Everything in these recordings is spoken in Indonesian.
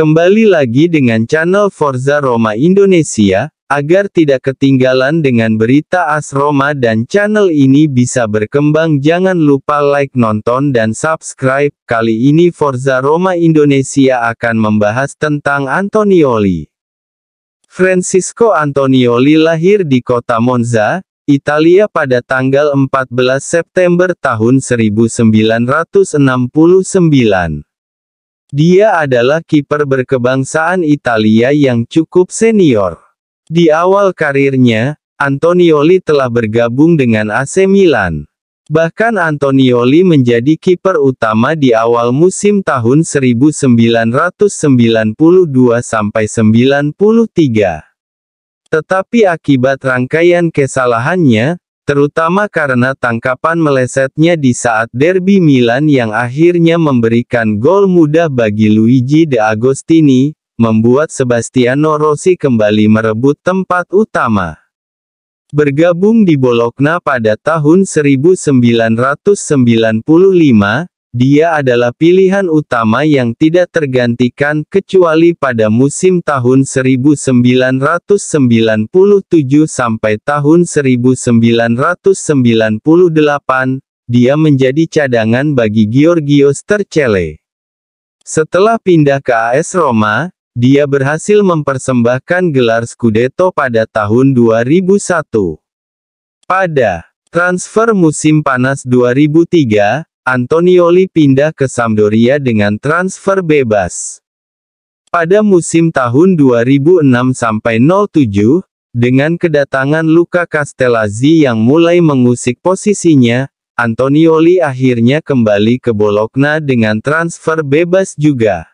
Kembali lagi dengan channel Forza Roma Indonesia, agar tidak ketinggalan dengan berita AS Roma dan channel ini bisa berkembang jangan lupa like nonton dan subscribe, kali ini Forza Roma Indonesia akan membahas tentang Antonioli. Francisco Antonioli lahir di kota Monza, Italia pada tanggal 14 September tahun 1969. Dia adalah kiper berkebangsaan Italia yang cukup senior. Di awal karirnya, Antonioli telah bergabung dengan AC Milan. Bahkan Antonioli menjadi kiper utama di awal musim tahun 1992-93. Tetapi akibat rangkaian kesalahannya, terutama karena tangkapan melesetnya di saat derby Milan yang akhirnya memberikan gol mudah bagi Luigi De Agostini, membuat Sebastiano Rossi kembali merebut tempat utama. Bergabung di Bologna pada tahun 1995, dia adalah pilihan utama yang tidak tergantikan kecuali pada musim tahun 1997 sampai tahun 1998, dia menjadi cadangan bagi Georgios Tercele. Setelah pindah ke AS Roma, dia berhasil mempersembahkan gelar Scudetto pada tahun 2001. Pada transfer musim panas 2003, Antonioli pindah ke Sampdoria dengan transfer bebas. Pada musim tahun 2006-07, dengan kedatangan Luca Castellazzi yang mulai mengusik posisinya, Antonioli akhirnya kembali ke Bologna dengan transfer bebas juga.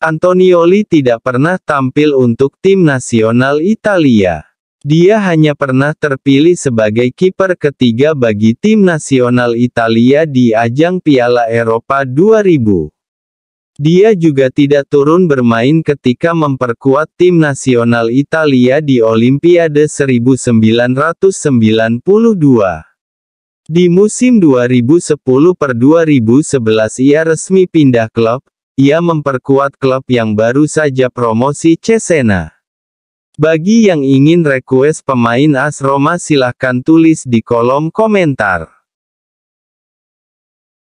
Antonioli tidak pernah tampil untuk tim nasional Italia. Dia hanya pernah terpilih sebagai kiper ketiga bagi tim nasional Italia di ajang Piala Eropa 2000. Dia juga tidak turun bermain ketika memperkuat tim nasional Italia di Olimpiade 1992. Di musim 2010-2011 ia resmi pindah klub, ia memperkuat klub yang baru saja promosi Cesena. Bagi yang ingin request pemain AS Roma silahkan tulis di kolom komentar.